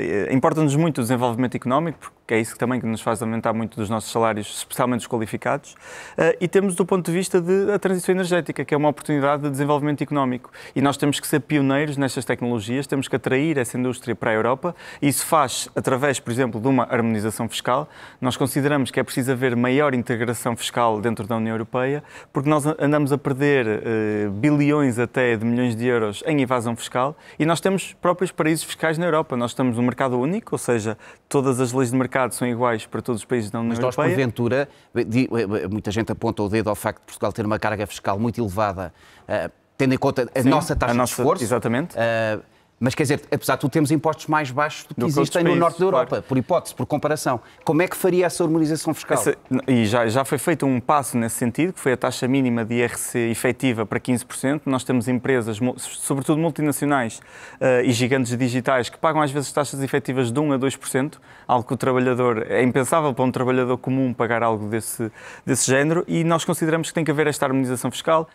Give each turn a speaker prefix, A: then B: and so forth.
A: Eh, importa-nos muito o desenvolvimento económico, porque que é isso também que nos faz aumentar muito dos nossos salários, especialmente os qualificados, eh, e temos do ponto de vista da transição energética, que é uma oportunidade de desenvolvimento económico. E nós temos que ser pioneiros nestas tecnologias, temos que atrair essa indústria para a Europa, e isso faz através, por exemplo, de uma harmonização fiscal. Nós consideramos que é preciso haver maior integração fiscal dentro da União Europeia, porque nós andamos a perder eh, bilhões até de milhões de euros em evasão fiscal, e nós temos próprios paraísos fiscais na Europa. Nós estamos no mercado único, ou seja, todas as leis de mercado mercado são iguais para todos os países da União Mas Europeia. Mas nós, porventura,
B: eh, eh, muita gente aponta o dedo ao facto de Portugal ter uma carga fiscal muito elevada, eh, tendo em conta a Sim, nossa taxa a nossa, de esforço. Exatamente. Uh, mas quer dizer, apesar de tudo, temos impostos mais baixos do
C: que no existem no norte da Europa, claro. por hipótese, por comparação. Como é que faria essa harmonização fiscal? Essa,
A: e já, já foi feito um passo nesse sentido, que foi a taxa mínima de IRC efetiva para 15%. Nós temos empresas, sobretudo multinacionais uh, e gigantes digitais, que pagam às vezes taxas efetivas de 1 a 2%, algo que o trabalhador. É impensável para um trabalhador comum pagar algo desse, desse género, e nós consideramos que tem que haver esta harmonização fiscal.